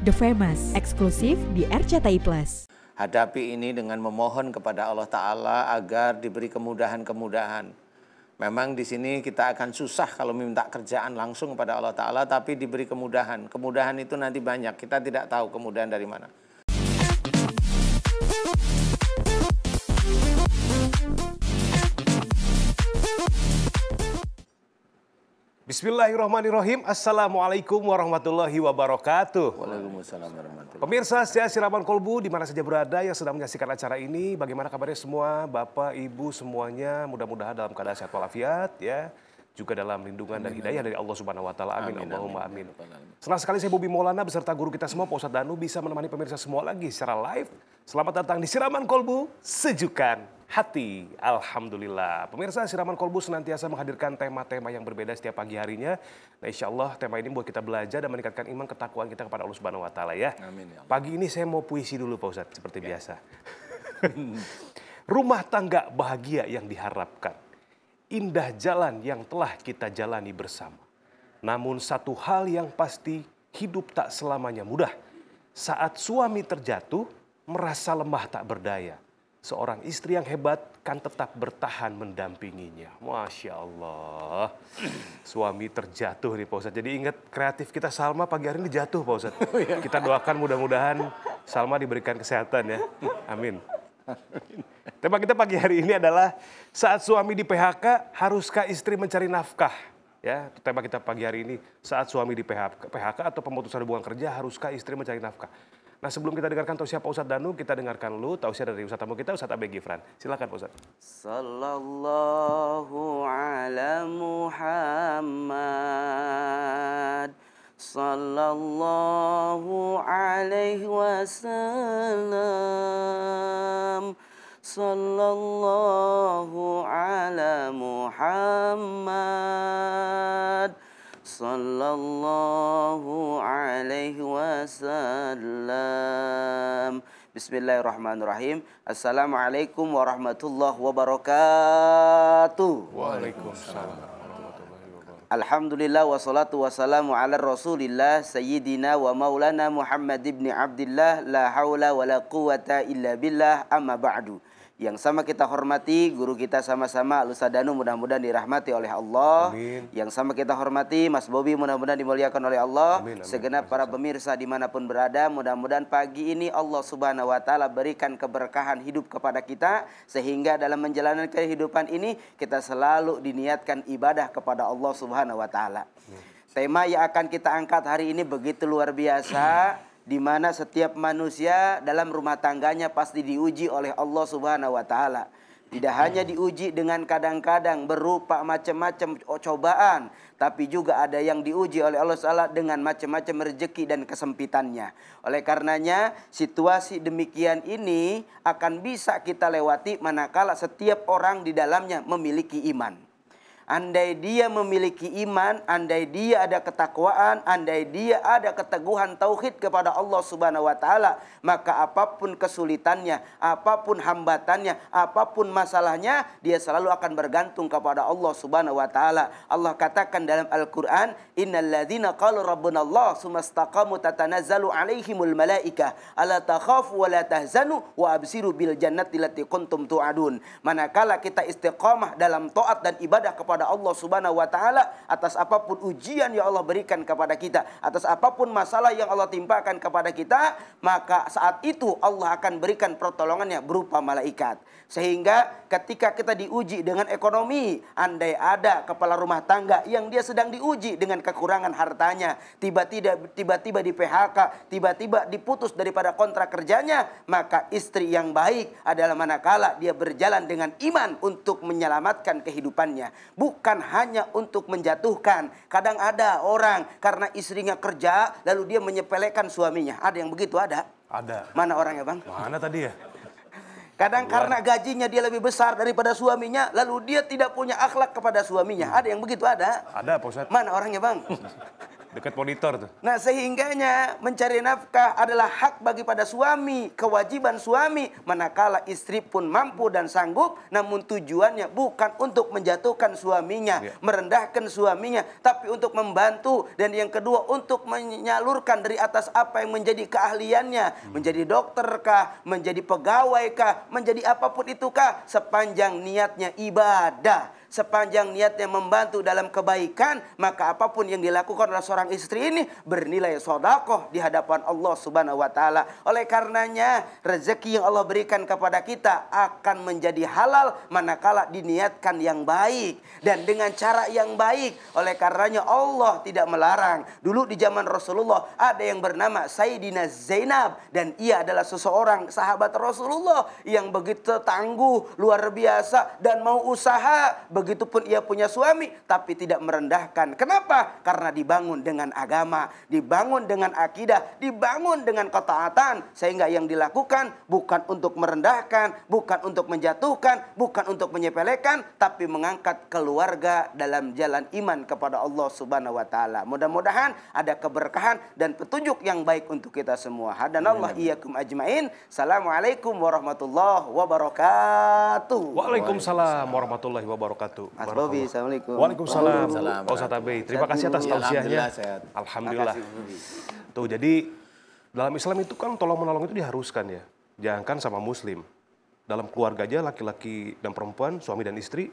The Famous, eksklusif di RCTI Plus. Hadapi ini dengan memohon kepada Allah Ta'ala agar diberi kemudahan-kemudahan. Memang di sini kita akan susah kalau minta kerjaan langsung kepada Allah Ta'ala, tapi diberi kemudahan. Kemudahan itu nanti banyak, kita tidak tahu kemudahan dari mana. Bismillahirrahmanirrahim. Assalamualaikum warahmatullahi wabarakatuh. Waalaikumsalam warahmatullahi wabarakatuh. Pemirsa setia siraman kolbu di mana saja berada yang sedang menyaksikan acara ini. Bagaimana kabarnya semua? Bapak, Ibu semuanya mudah-mudahan dalam keadaan sehat walafiat ya. Juga dalam lindungan amin, dan hidayah dari Allah Subhanahu wa taala. Amin, amin Allahumma amin. amin. Senang sekali saya Bobi Maulana beserta guru kita semua Pak Danu bisa menemani pemirsa semua lagi secara live. Selamat datang di Siraman Kolbu, sejukan hati. Alhamdulillah. Pemirsa, Siraman Kolbus senantiasa menghadirkan tema-tema yang berbeda setiap pagi harinya. Nah, insya Allah tema ini buat kita belajar dan meningkatkan iman ketakwaan kita kepada Allah Subhanahu Wa Taala ya. Amin. Ya Pagi ini saya mau puisi dulu Pak Ustadz, seperti ya. biasa. Rumah tangga bahagia yang diharapkan. Indah jalan yang telah kita jalani bersama. Namun satu hal yang pasti, hidup tak selamanya mudah. Saat suami terjatuh, merasa lemah tak berdaya Seorang istri yang hebat kan tetap bertahan mendampinginya. Masya Allah. Suami terjatuh nih Pak Ustadz. Jadi ingat kreatif kita Salma pagi hari ini jatuh Pak Ustadz. Oh, iya. Kita doakan mudah-mudahan Salma diberikan kesehatan ya. Amin. Tema kita pagi hari ini adalah saat suami di PHK haruskah istri mencari nafkah? Ya, tema kita pagi hari ini saat suami di PHK, PHK atau pemutusan hubungan kerja haruskah istri mencari nafkah? Nah sebelum kita dengarkan tausiah Pak Ustadz Danu, kita dengarkan lu tausiah dari Ustadz tamu kita, Ustadz Abe Gifran. Silakan Pak Ustadz. Sallallahu ala Muhammad Sallallahu alaihi wasallam Sallallahu ala Muhammad صلى الله عليه وسلم بسم الله الرحمن الرحيم السلام عليكم ورحمة الله وبركاته وعليكم السلام الحمد لله والصلاة والسلام على رسول الله سيدنا ومولانا محمد بن عبد الله لا حول ولا قوة إلا بالله أما بعد yang sama kita hormati guru kita sama-sama Lusadanu mudah-mudahan dirahmati oleh Allah. Amin. Yang sama kita hormati Mas Bobi mudah-mudahan dimuliakan oleh Allah. Amin, amin. Segenap para pemirsa dimanapun berada, mudah-mudahan pagi ini Allah Subhanahu Wa Taala berikan keberkahan hidup kepada kita sehingga dalam menjalankan kehidupan ini kita selalu diniatkan ibadah kepada Allah Subhanahu Wa Taala. Tema yang akan kita angkat hari ini begitu luar biasa di mana setiap manusia dalam rumah tangganya pasti diuji oleh Allah Subhanahu wa taala. Tidak hanya diuji dengan kadang-kadang berupa macam-macam cobaan, tapi juga ada yang diuji oleh Allah Taala dengan macam-macam rezeki dan kesempitannya. Oleh karenanya, situasi demikian ini akan bisa kita lewati manakala setiap orang di dalamnya memiliki iman. Andai dia memiliki iman, andai dia ada ketakwaan, andai dia ada keteguhan tauhid kepada Allah Subhanahu wa taala, maka apapun kesulitannya, apapun hambatannya, apapun masalahnya, dia selalu akan bergantung kepada Allah Subhanahu wa taala. Allah katakan dalam Al-Qur'an, Allah alaihimul ala Manakala kita istiqamah dalam taat dan ibadah kepada kepada Allah Subhanahu wa taala atas apapun ujian yang Allah berikan kepada kita, atas apapun masalah yang Allah timpakan kepada kita, maka saat itu Allah akan berikan pertolongannya berupa malaikat. Sehingga ketika kita diuji dengan ekonomi, andai ada kepala rumah tangga yang dia sedang diuji dengan kekurangan hartanya, tiba-tiba tiba-tiba di PHK, tiba-tiba diputus daripada kontrak kerjanya, maka istri yang baik adalah manakala dia berjalan dengan iman untuk menyelamatkan kehidupannya. Bu bukan hanya untuk menjatuhkan. Kadang ada orang karena istrinya kerja lalu dia menyepelekan suaminya. Ada yang begitu ada? Ada. Mana orangnya bang? Mana tadi ya? Kadang Luar. karena gajinya dia lebih besar daripada suaminya, lalu dia tidak punya akhlak kepada suaminya. Ada yang begitu ada? Ada, Pak Mana orangnya, Bang? Dekat monitor tuh. Nah, sehingganya mencari nafkah adalah hak bagi pada suami, kewajiban suami manakala istri pun mampu dan sanggup namun tujuannya bukan untuk menjatuhkan suaminya, yeah. merendahkan suaminya, tapi untuk membantu dan yang kedua untuk menyalurkan dari atas apa yang menjadi keahliannya, hmm. menjadi dokter kah, menjadi pegawai kah, menjadi apapun itu kah sepanjang niatnya ibadah Sepanjang niatnya membantu dalam kebaikan, maka apapun yang dilakukan oleh seorang istri ini bernilai sodakoh di hadapan Allah Subhanahu wa taala. Oleh karenanya, rezeki yang Allah berikan kepada kita akan menjadi halal manakala diniatkan yang baik dan dengan cara yang baik. Oleh karenanya Allah tidak melarang. Dulu di zaman Rasulullah ada yang bernama Sayyidina Zainab dan ia adalah seseorang sahabat Rasulullah yang begitu tangguh, luar biasa dan mau usaha begitupun ia punya suami tapi tidak merendahkan. Kenapa? Karena dibangun dengan agama, dibangun dengan akidah, dibangun dengan ketaatan sehingga yang dilakukan bukan untuk merendahkan, bukan untuk menjatuhkan, bukan untuk menyepelekan tapi mengangkat keluarga dalam jalan iman kepada Allah Subhanahu wa taala. Mudah-mudahan ada keberkahan dan petunjuk yang baik untuk kita semua. Hadan Allah iyakum ajmain. Assalamualaikum warahmatullahi wabarakatuh. Waalaikumsalam warahmatullahi wabarakatuh wabarakatuh. Mas Bobi, Assalamualaikum. Waalaikumsalam. Pak Ustaz Abi. Terima kasih atas tausiahnya. Alhamdulillah. Alhamdulillah. Tuh, jadi dalam Islam itu kan tolong menolong itu diharuskan ya. Jangankan sama muslim. Dalam keluarga aja laki-laki dan perempuan, suami dan istri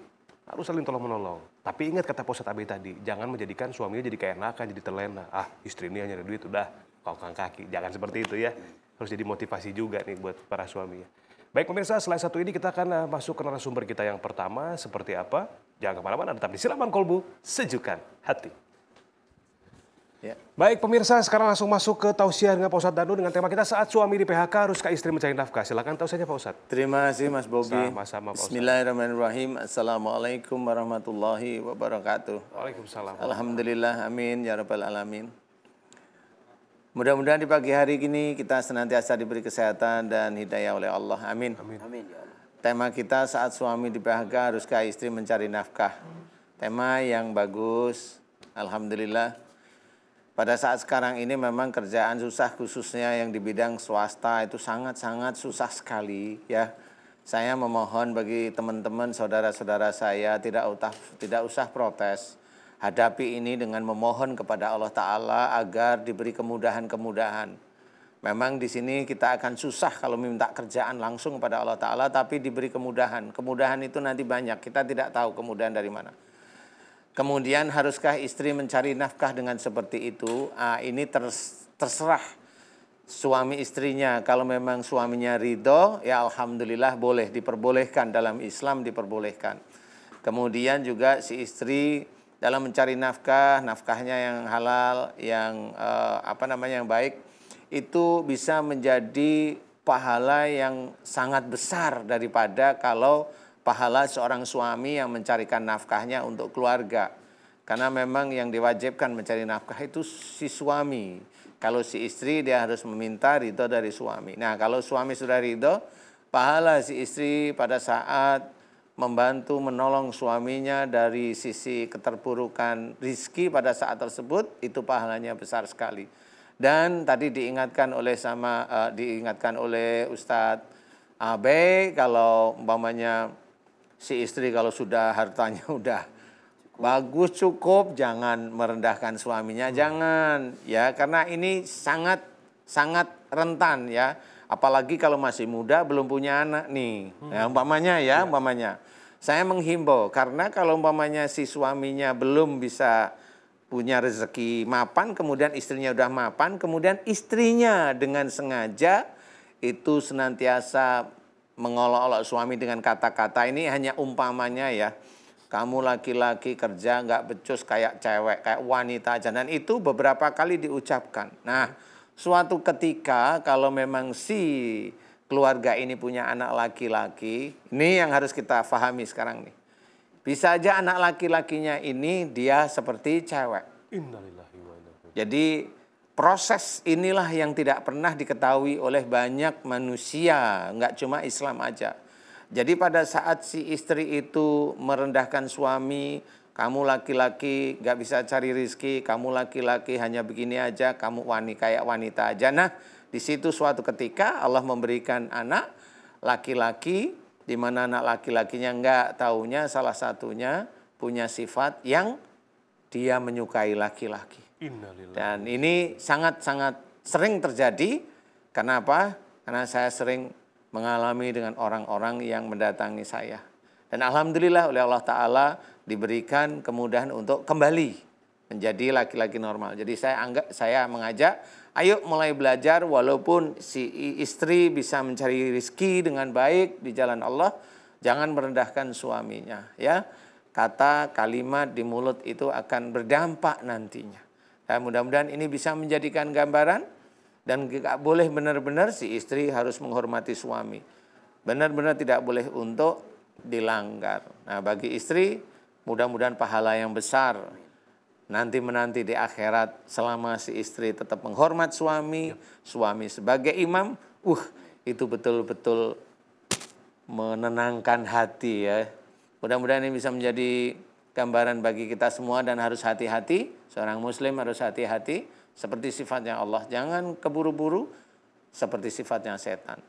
harus saling tolong menolong. Tapi ingat kata Pak Abi tadi, jangan menjadikan suaminya jadi nakan, jadi terlena. Ah, istri ini hanya ada duit, udah kau kaki. Jangan seperti itu ya. Harus jadi motivasi juga nih buat para suami ya. Baik pemirsa, selain satu ini kita akan eh, masuk ke narasumber kita yang pertama. Seperti apa? Jangan kemana-mana, tetap di Silaman Kolbu, sejukkan hati. Ya. Baik pemirsa, sekarang langsung masuk ke tausiah dengan Pak Ustadz Danu dengan tema kita saat suami di PHK harus ke istri mencari nafkah. Silakan tausiahnya Pak Ustadz. Terima kasih Mas Bobi. Sama-sama Pak Bismillahirrahmanirrahim. Assalamualaikum warahmatullahi wabarakatuh. Waalaikumsalam. Alhamdulillah, amin, ya rabbal alamin. Mudah-mudahan di pagi hari ini kita senantiasa diberi kesehatan dan hidayah oleh Allah. Amin. Amin. Amin ya Tema kita saat suami di PHK haruskah istri mencari nafkah. Tema yang bagus. Alhamdulillah. Pada saat sekarang ini memang kerjaan susah khususnya yang di bidang swasta itu sangat-sangat susah sekali ya. Saya memohon bagi teman-teman saudara-saudara saya tidak utah, tidak usah protes hadapi ini dengan memohon kepada Allah Ta'ala agar diberi kemudahan-kemudahan. Memang di sini kita akan susah kalau minta kerjaan langsung kepada Allah Ta'ala, tapi diberi kemudahan. Kemudahan itu nanti banyak, kita tidak tahu kemudahan dari mana. Kemudian haruskah istri mencari nafkah dengan seperti itu? Ah, ini terserah suami istrinya. Kalau memang suaminya ridho, ya alhamdulillah boleh diperbolehkan dalam Islam diperbolehkan. Kemudian juga si istri dalam mencari nafkah, nafkahnya yang halal, yang eh, apa namanya yang baik itu bisa menjadi pahala yang sangat besar daripada kalau pahala seorang suami yang mencarikan nafkahnya untuk keluarga. Karena memang yang diwajibkan mencari nafkah itu si suami. Kalau si istri dia harus meminta ridho dari suami. Nah kalau suami sudah ridho, pahala si istri pada saat membantu menolong suaminya dari sisi keterpurukan rizki pada saat tersebut itu pahalanya besar sekali. Dan tadi diingatkan oleh sama uh, diingatkan oleh Ustadz Abe kalau umpamanya si istri kalau sudah hartanya udah bagus cukup jangan merendahkan suaminya hmm. jangan ya karena ini sangat sangat rentan ya apalagi kalau masih muda belum punya anak nih hmm. ya, umpamanya ya, ya umpamanya saya menghimbau karena kalau umpamanya si suaminya belum bisa punya rezeki mapan, kemudian istrinya udah mapan, kemudian istrinya dengan sengaja itu senantiasa mengolok-olok suami dengan kata-kata ini hanya umpamanya ya. Kamu laki-laki kerja nggak becus kayak cewek, kayak wanita aja. Dan itu beberapa kali diucapkan. Nah, suatu ketika kalau memang si keluarga ini punya anak laki-laki, ini yang harus kita pahami sekarang nih. Bisa aja anak laki-lakinya ini dia seperti cewek. Jadi proses inilah yang tidak pernah diketahui oleh banyak manusia, nggak cuma Islam aja. Jadi pada saat si istri itu merendahkan suami, kamu laki-laki nggak bisa cari rizki, kamu laki-laki hanya begini aja, kamu wanita kayak wanita aja. Nah, di situ suatu ketika Allah memberikan anak laki-laki di mana anak laki-lakinya enggak taunya salah satunya punya sifat yang dia menyukai laki-laki. Dan ini sangat-sangat sering terjadi. Kenapa? Karena saya sering mengalami dengan orang-orang yang mendatangi saya. Dan alhamdulillah oleh Allah taala diberikan kemudahan untuk kembali menjadi laki-laki normal. Jadi saya anggap saya mengajak Ayo mulai belajar walaupun si istri bisa mencari rizki dengan baik di jalan Allah. Jangan merendahkan suaminya ya. Kata kalimat di mulut itu akan berdampak nantinya. Dan ya, mudah-mudahan ini bisa menjadikan gambaran dan tidak boleh benar-benar si istri harus menghormati suami. Benar-benar tidak boleh untuk dilanggar. Nah, bagi istri mudah-mudahan pahala yang besar nanti menanti di akhirat selama si istri tetap menghormat suami, ya. suami sebagai imam, uh itu betul-betul menenangkan hati ya. Mudah-mudahan ini bisa menjadi gambaran bagi kita semua dan harus hati-hati. Seorang muslim harus hati-hati seperti sifatnya Allah. Jangan keburu-buru seperti sifatnya setan.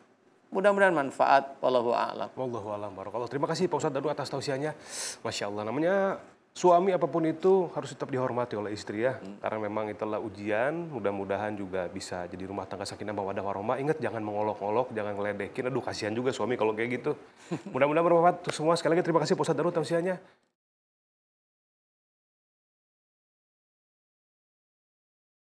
Mudah-mudahan manfaat. Wallahu a'lam. Wallahu a'lam. Barakallah. Terima kasih Pak Ustadz Dadu atas tausiahnya. Masya Allah. Namanya suami apapun itu harus tetap dihormati oleh istri ya. Hmm. Karena memang itulah ujian, mudah-mudahan juga bisa jadi rumah tangga sakinah mawadah warohmah. Ingat jangan mengolok-olok, jangan ngeledekin. Aduh kasihan juga suami kalau kayak gitu. mudah-mudahan bermanfaat untuk semua. Sekali lagi terima kasih Pak Ustadz Darul